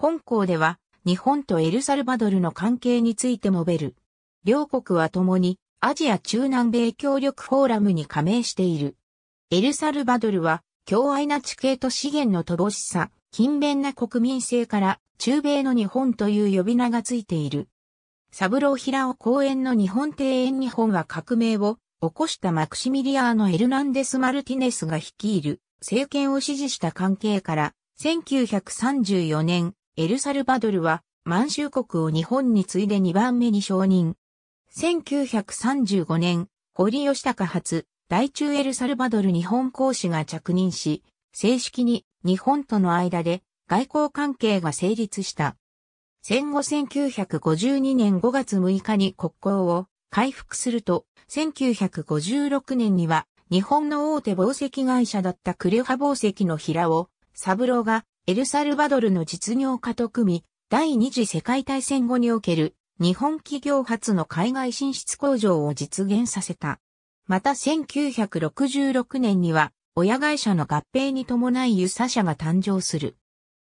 本校では、日本とエルサルバドルの関係について述べる。両国は共にアジア中南米協力フォーラムに加盟している。エルサルバドルは、強愛な地形と資源の乏しさ、勤勉な国民性から中米の日本という呼び名がついている。サブローラオ公園の日本庭園日本は革命を起こしたマクシミリアーノ・エルナンデス・マルティネスが率いる政権を支持した関係から1934年エルサルバドルは満州国を日本に次いで2番目に承認。1935年、堀吉高発、大中エルサルバドル日本公使が着任し、正式に日本との間で外交関係が成立した。戦後1952年5月6日に国交を回復すると、1956年には日本の大手宝石会社だったクレハ宝石の平尾、サブロがエルサルバドルの実業家と組み、第二次世界大戦後における日本企業初の海外進出工場を実現させた。また1966年には親会社の合併に伴いユサ社が誕生する。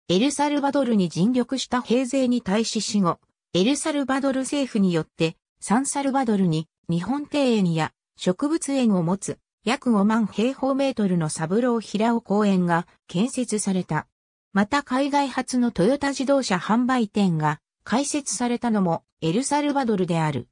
エルサルバドルに尽力した平勢に対し死後、エルサルバドル政府によってサンサルバドルに日本庭園や植物園を持つ約5万平方メートルのサブロー平尾公園が建設された。また海外初のトヨタ自動車販売店が開設されたのもエルサルバドルである。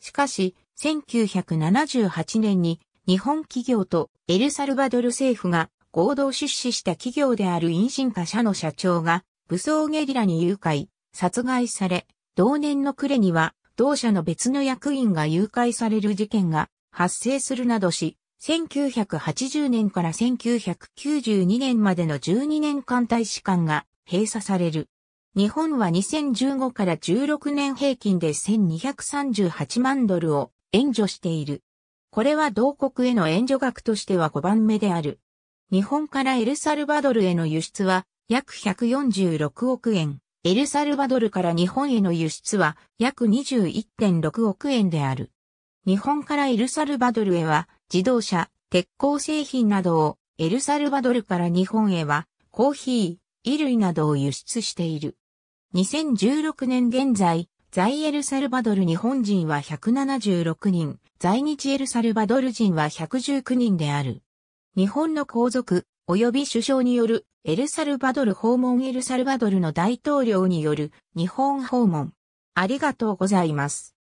しかし、1978年に日本企業とエルサルバドル政府が合同出資した企業であるインシンカ社の社長が武装ゲリラに誘拐、殺害され、同年の暮れには同社の別の役員が誘拐される事件が発生するなどし、1980年から1992年までの12年間大使館が閉鎖される。日本は2015から16年平均で1238万ドルを援助している。これは同国への援助額としては5番目である。日本からエルサルバドルへの輸出は約146億円。エルサルバドルから日本への輸出は約21.6億円である。日本からエルサルバドルへは自動車、鉄鋼製品などをエルサルバドルから日本へはコーヒー、衣類などを輸出している。2016年現在、在エルサルバドル日本人は176人、在日エルサルバドル人は119人である。日本の皇族、及び首相によるエルサルバドル訪問エルサルバドルの大統領による日本訪問。ありがとうございます。